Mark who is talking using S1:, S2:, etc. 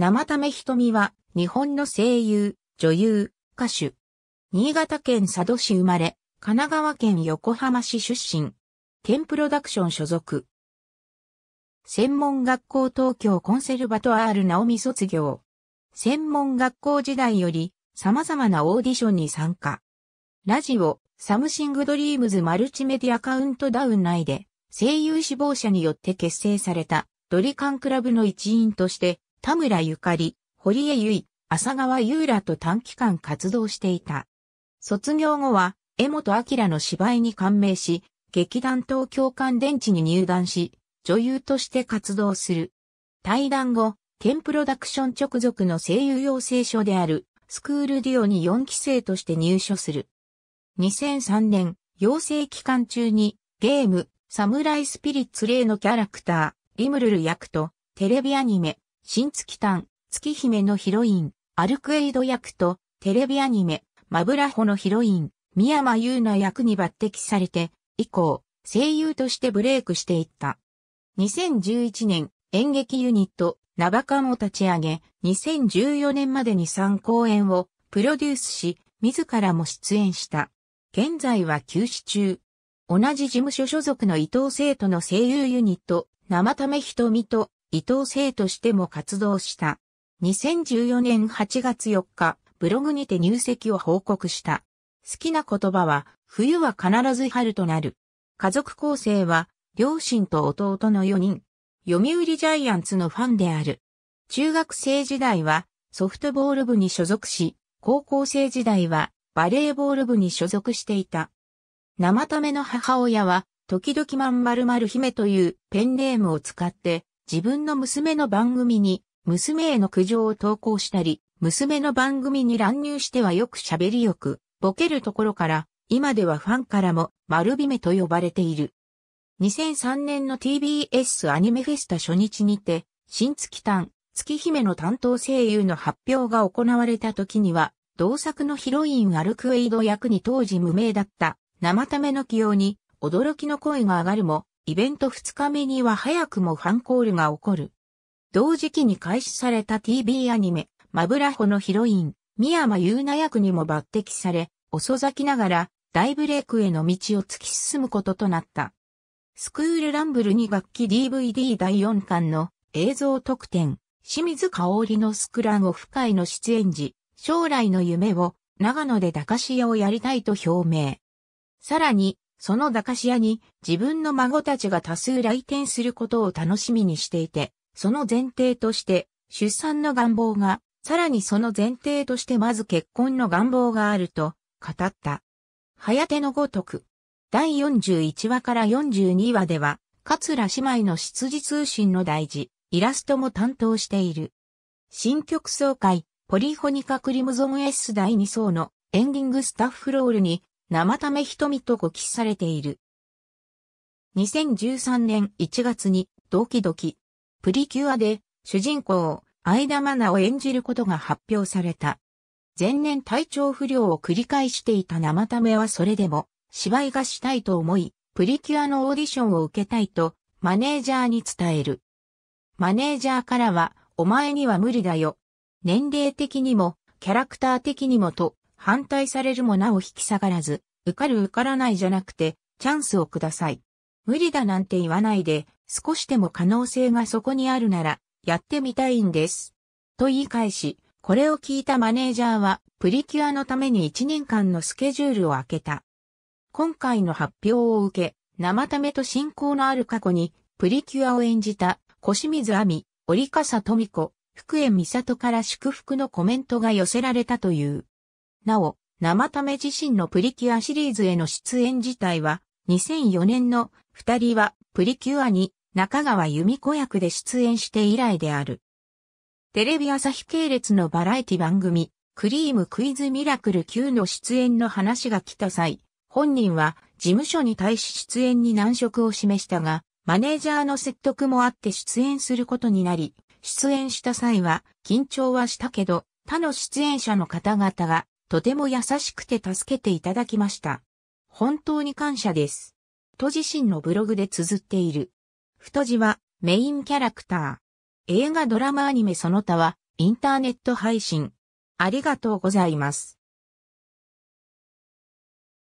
S1: 生ため瞳は、日本の声優、女優、歌手。新潟県佐渡市生まれ、神奈川県横浜市出身。県プロダクション所属。専門学校東京コンセルバトアール直美卒業。専門学校時代より様々なオーディションに参加。ラジオ、サムシングドリームズマルチメディアカウントダウン内で声優志望者によって結成されたドリカンクラブの一員として田村ゆかり、堀江由衣、浅川優らと短期間活動していた。卒業後は、江本明の芝居に感銘し、劇団東京間電池に入団し、女優として活動する。対談後、県プロダクション直属の声優養成所である、スクールディオに4期生として入所する。2003年、養成期間中に、ゲーム、サムライスピリッツ例のキャラクター、リムルル役と、テレビアニメ、新月短、月姫のヒロイン、アルクエイド役と、テレビアニメ、マブラホのヒロイン、宮山優奈役に抜擢されて、以降、声優としてブレイクしていった。2011年、演劇ユニット、ナバカンを立ち上げ、2014年までに3公演をプロデュースし、自らも出演した。現在は休止中。同じ事務所所属の伊藤生徒の声優ユニット、生ため瞳と伊藤生としても活動した。2014年8月4日、ブログにて入籍を報告した。好きな言葉は、冬は必ず春となる。家族構成は、両親と弟の4人。読売ジャイアンツのファンである。中学生時代は、ソフトボール部に所属し、高校生時代は、バレーボール部に所属していた。生ための母親は、時々まんまるまる姫というペンネームを使って、自分の娘の番組に、娘への苦情を投稿したり、娘の番組に乱入してはよく喋りよく、ボケるところから、今ではファンからも丸姫と呼ばれている。2003年の TBS アニメフェスタ初日にて、新月丹、月姫の担当声優の発表が行われた時には、同作のヒロインアルクエイド役に当時無名だった、生ための起用に、驚きの声が上がるも、イベント2日目には早くもファンコールが起こる。同時期に開始された TV アニメ、マブラホのヒロイン、宮間優奈役にも抜擢され、遅咲きながら大ブレイクへの道を突き進むこととなった。スクールランブルに楽器 DVD 第4巻の映像特典、清水香織のスクランオフ会の出演時、将来の夢を長野で駄菓子屋をやりたいと表明。さらに、その駄菓子屋に自分の孫たちが多数来店することを楽しみにしていて、その前提として出産の願望が、さらにその前提としてまず結婚の願望があると語った。早手のごとく。第41話から42話では、桂姉妹の出自通信の大事、イラストも担当している。新曲総会、ポリフォニカクリムゾン S 第2層のエンディングスタッフロールに生ため瞳と語記されている。2013年1月にドキドキ、プリキュアで主人公、相田真奈を演じることが発表された。前年体調不良を繰り返していた生ためはそれでも芝居がしたいと思い、プリキュアのオーディションを受けたいとマネージャーに伝える。マネージャーからはお前には無理だよ。年齢的にもキャラクター的にもと反対されるもなお引き下がらず、受かる受からないじゃなくて、チャンスをください。無理だなんて言わないで、少しでも可能性がそこにあるなら、やってみたいんです。と言い返し、これを聞いたマネージャーは、プリキュアのために1年間のスケジュールを開けた。今回の発表を受け、生ためと親交のある過去に、プリキュアを演じた、小清水亜美、折笠富子、福江美里から祝福のコメントが寄せられたという。なお、生ため自身のプリキュアシリーズへの出演自体は、2004年の二人はプリキュアに中川由美子役で出演して以来である。テレビ朝日系列のバラエティ番組、クリームクイズミラクル Q の出演の話が来た際、本人は事務所に対し出演に難色を示したが、マネージャーの説得もあって出演することになり、出演した際は緊張はしたけど、他の出演者の方々がとても優しくて助けていただきました。本当に感謝です。と自身のブログで綴っている。太字はメインキャラクター。映画ドラマアニメその他はインターネット配信。ありがとうございます。